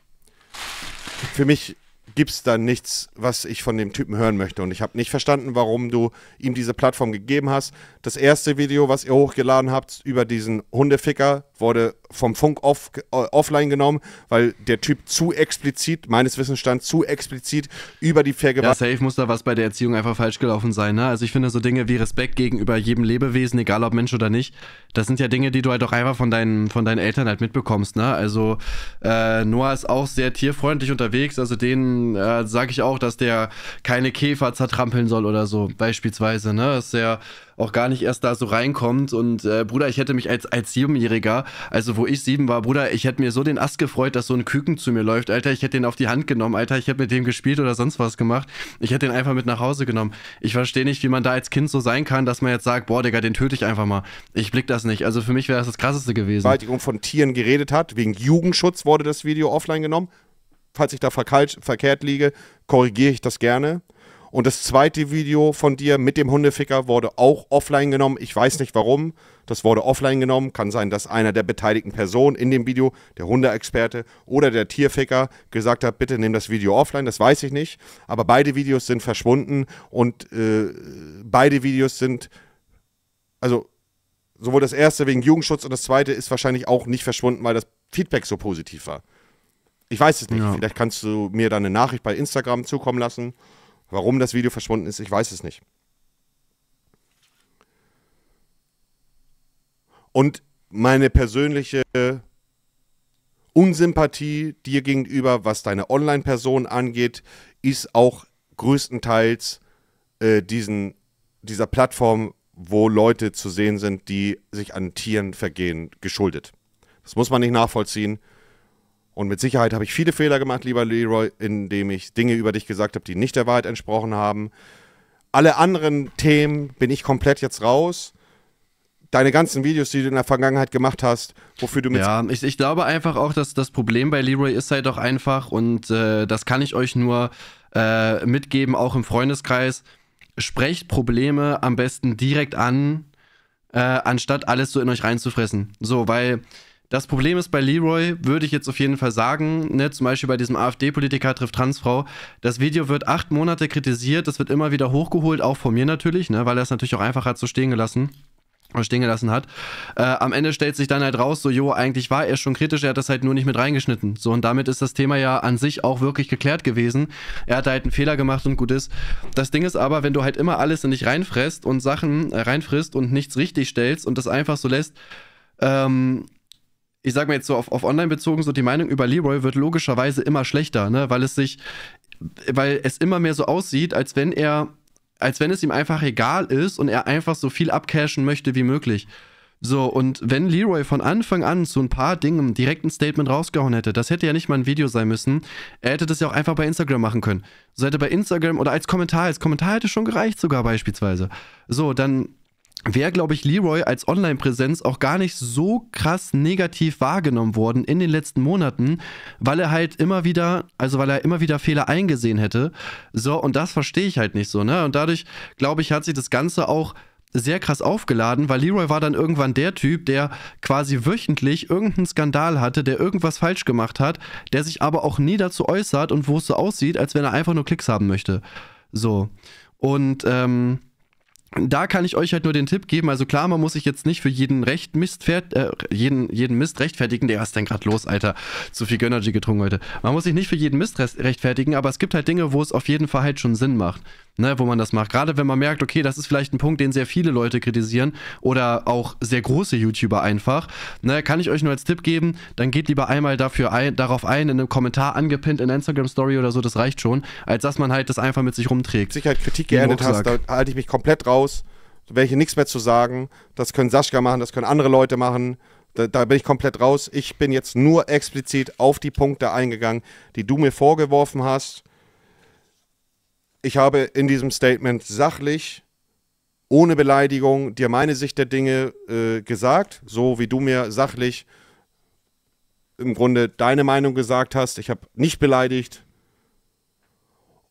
Für mich gibt es da nichts, was ich von dem Typen hören möchte. Und ich habe nicht verstanden, warum du ihm diese Plattform gegeben hast. Das erste Video, was ihr hochgeladen habt über diesen Hundeficker, wurde vom Funk off, äh, offline genommen, weil der Typ zu explizit, meines Wissens stand, zu explizit über die Vergewaltigung. Ja, safe muss da was bei der Erziehung einfach falsch gelaufen sein. Ne? Also ich finde so Dinge wie Respekt gegenüber jedem Lebewesen, egal ob Mensch oder nicht, das sind ja Dinge, die du halt auch einfach von deinen, von deinen Eltern halt mitbekommst. Ne? Also äh, Noah ist auch sehr tierfreundlich unterwegs, also denen äh, sage ich auch, dass der keine Käfer zertrampeln soll oder so beispielsweise. Ne? Das ist sehr auch gar nicht erst da so reinkommt. Und äh, Bruder, ich hätte mich als, als Siebenjähriger, also wo ich sieben war, Bruder, ich hätte mir so den Ast gefreut, dass so ein Küken zu mir läuft, Alter. Ich hätte den auf die Hand genommen, Alter. Ich hätte mit dem gespielt oder sonst was gemacht. Ich hätte den einfach mit nach Hause genommen. Ich verstehe nicht, wie man da als Kind so sein kann, dass man jetzt sagt, boah, Digga, den töte ich einfach mal. Ich blick das nicht. Also für mich wäre das das Krasseste gewesen. Vergewaltigung von Tieren geredet hat. Wegen Jugendschutz wurde das Video offline genommen. Falls ich da verkehrt liege, korrigiere ich das gerne. Und das zweite Video von dir mit dem Hundeficker wurde auch offline genommen. Ich weiß nicht warum. Das wurde offline genommen. Kann sein, dass einer der beteiligten Personen in dem Video, der Hundeexperte oder der Tierficker, gesagt hat, bitte nimm das Video offline. Das weiß ich nicht. Aber beide Videos sind verschwunden und äh, beide Videos sind, also sowohl das erste wegen Jugendschutz und das zweite ist wahrscheinlich auch nicht verschwunden, weil das Feedback so positiv war. Ich weiß es nicht. Ja. Vielleicht kannst du mir da eine Nachricht bei Instagram zukommen lassen. Warum das Video verschwunden ist, ich weiß es nicht. Und meine persönliche Unsympathie dir gegenüber, was deine Online-Person angeht, ist auch größtenteils äh, diesen, dieser Plattform, wo Leute zu sehen sind, die sich an Tieren vergehen, geschuldet. Das muss man nicht nachvollziehen. Und mit Sicherheit habe ich viele Fehler gemacht, lieber Leroy, indem ich Dinge über dich gesagt habe, die nicht der Wahrheit entsprochen haben. Alle anderen Themen bin ich komplett jetzt raus. Deine ganzen Videos, die du in der Vergangenheit gemacht hast, wofür du mit. Ja, ich, ich glaube einfach auch, dass das Problem bei Leroy ist halt doch einfach, und äh, das kann ich euch nur äh, mitgeben, auch im Freundeskreis. Sprecht Probleme am besten direkt an, äh, anstatt alles so in euch reinzufressen. So, weil das Problem ist bei Leroy, würde ich jetzt auf jeden Fall sagen, ne, zum Beispiel bei diesem AfD-Politiker trifft Transfrau, das Video wird acht Monate kritisiert, das wird immer wieder hochgeholt, auch von mir natürlich, ne, weil er es natürlich auch einfach hat so stehen gelassen äh, stehen gelassen hat. Äh, am Ende stellt sich dann halt raus, so, jo, eigentlich war er schon kritisch, er hat das halt nur nicht mit reingeschnitten. So, und damit ist das Thema ja an sich auch wirklich geklärt gewesen. Er hat da halt einen Fehler gemacht und gut ist. Das Ding ist aber, wenn du halt immer alles in dich reinfresst und Sachen äh, reinfrisst und nichts richtig stellst und das einfach so lässt, ähm, ich sag mal jetzt so auf, auf online bezogen, so die Meinung über Leroy wird logischerweise immer schlechter, ne? Weil es sich, weil es immer mehr so aussieht, als wenn er, als wenn es ihm einfach egal ist und er einfach so viel abcashen möchte wie möglich. So, und wenn Leroy von Anfang an zu ein paar Dingen direkt ein Statement rausgehauen hätte, das hätte ja nicht mal ein Video sein müssen. Er hätte das ja auch einfach bei Instagram machen können. So hätte bei Instagram oder als Kommentar, als Kommentar hätte schon gereicht sogar beispielsweise. So, dann wäre, glaube ich, Leroy als Online-Präsenz auch gar nicht so krass negativ wahrgenommen worden in den letzten Monaten, weil er halt immer wieder, also weil er immer wieder Fehler eingesehen hätte. So, und das verstehe ich halt nicht so, ne? Und dadurch, glaube ich, hat sich das Ganze auch sehr krass aufgeladen, weil Leroy war dann irgendwann der Typ, der quasi wöchentlich irgendeinen Skandal hatte, der irgendwas falsch gemacht hat, der sich aber auch nie dazu äußert und wo es so aussieht, als wenn er einfach nur Klicks haben möchte. So. Und, ähm, da kann ich euch halt nur den Tipp geben. Also klar, man muss sich jetzt nicht für jeden Recht Mist, äh, jeden, jeden Mist rechtfertigen. Der, ist denn gerade los, Alter? Zu viel Gönnergy getrunken heute. Man muss sich nicht für jeden Mist rechtfertigen, aber es gibt halt Dinge, wo es auf jeden Fall halt schon Sinn macht ne, wo man das macht. Gerade wenn man merkt, okay, das ist vielleicht ein Punkt, den sehr viele Leute kritisieren oder auch sehr große YouTuber einfach, ne, kann ich euch nur als Tipp geben, dann geht lieber einmal dafür ein, darauf ein, in einem Kommentar angepinnt in Instagram Story oder so, das reicht schon, als dass man halt das einfach mit sich rumträgt. Sicherheit Kritik geerntet hast, da halte ich mich komplett raus, da werde ich nichts mehr zu sagen. Das können Sascha machen, das können andere Leute machen. Da, da, bin ich komplett raus. Ich bin jetzt nur explizit auf die Punkte eingegangen, die du mir vorgeworfen hast ich habe in diesem Statement sachlich, ohne Beleidigung, dir meine Sicht der Dinge äh, gesagt, so wie du mir sachlich im Grunde deine Meinung gesagt hast. Ich habe nicht beleidigt.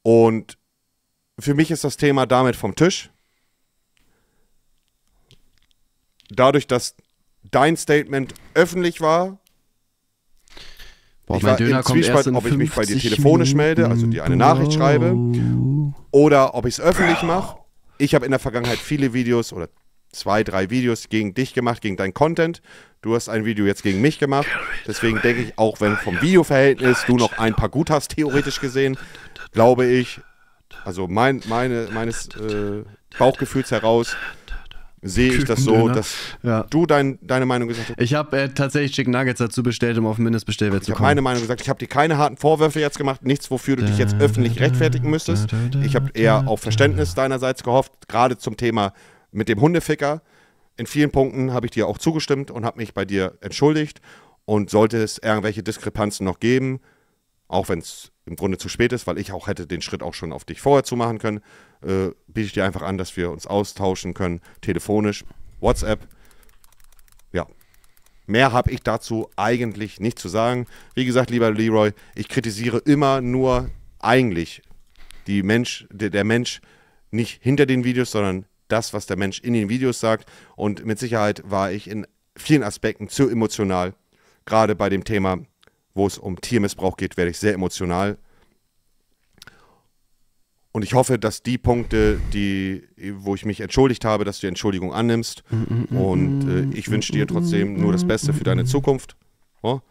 Und für mich ist das Thema damit vom Tisch. Dadurch, dass dein Statement öffentlich war, Boah, ich war im Zwiespalt, ob ich mich bei dir telefonisch melde, also dir eine Nachricht schreibe, oder ob ich es öffentlich mache. Ich habe in der Vergangenheit viele Videos oder zwei, drei Videos gegen dich gemacht, gegen deinen Content. Du hast ein Video jetzt gegen mich gemacht. Deswegen denke ich, auch wenn vom Videoverhältnis du noch ein paar gut hast, theoretisch gesehen, glaube ich, also mein, meine, meines äh, Bauchgefühls heraus, sehe ich das so, dass ja. du dein, deine Meinung gesagt hast. Ich habe äh, tatsächlich Chicken Nuggets dazu bestellt, um auf den Mindestbestellwert zu kommen. Ich habe meine Meinung gesagt. Ich habe dir keine harten Vorwürfe jetzt gemacht, nichts, wofür du dich jetzt öffentlich rechtfertigen müsstest. Ich habe eher auf Verständnis deinerseits gehofft, gerade zum Thema mit dem Hundeficker. In vielen Punkten habe ich dir auch zugestimmt und habe mich bei dir entschuldigt. Und sollte es irgendwelche Diskrepanzen noch geben, auch wenn es im Grunde zu spät ist, weil ich auch hätte den Schritt auch schon auf dich vorher zu machen können, äh, biete ich dir einfach an, dass wir uns austauschen können, telefonisch, WhatsApp. Ja, mehr habe ich dazu eigentlich nicht zu sagen. Wie gesagt, lieber Leroy, ich kritisiere immer nur eigentlich die Mensch, der, der Mensch nicht hinter den Videos, sondern das, was der Mensch in den Videos sagt. Und mit Sicherheit war ich in vielen Aspekten zu emotional, gerade bei dem Thema wo es um Tiermissbrauch geht, werde ich sehr emotional. Und ich hoffe, dass die Punkte, die, wo ich mich entschuldigt habe, dass du die Entschuldigung annimmst. Und äh, ich wünsche dir trotzdem nur das Beste für deine Zukunft. Oh?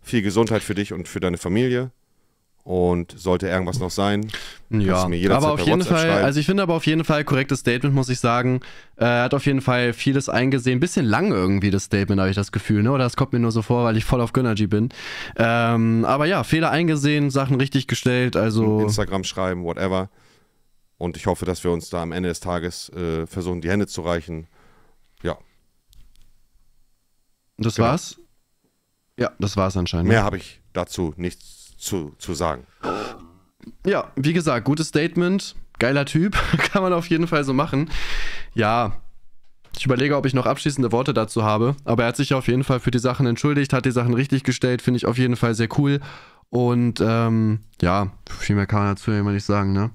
Viel Gesundheit für dich und für deine Familie. Und sollte irgendwas noch sein, ja. aber auf jeden WhatsApp Fall, schreiben. also ich finde aber auf jeden Fall korrektes Statement, muss ich sagen. Äh, er äh, hat auf jeden Fall vieles eingesehen. Bisschen lang irgendwie das Statement, habe ich das Gefühl, ne? Oder das kommt mir nur so vor, weil ich voll auf Gönnergy bin. Ähm, aber ja, Fehler eingesehen, Sachen richtig gestellt, also. Instagram schreiben, whatever. Und ich hoffe, dass wir uns da am Ende des Tages äh, versuchen, die Hände zu reichen. Ja. Das genau. war's? Ja, das war's anscheinend. Ne? Mehr habe ich dazu nichts zu zu, zu sagen. Ja, wie gesagt, gutes Statement. Geiler Typ. Kann man auf jeden Fall so machen. Ja, ich überlege, ob ich noch abschließende Worte dazu habe. Aber er hat sich auf jeden Fall für die Sachen entschuldigt, hat die Sachen richtig gestellt, finde ich auf jeden Fall sehr cool. Und ähm, ja, viel mehr kann man dazu ja immer nicht sagen, ne?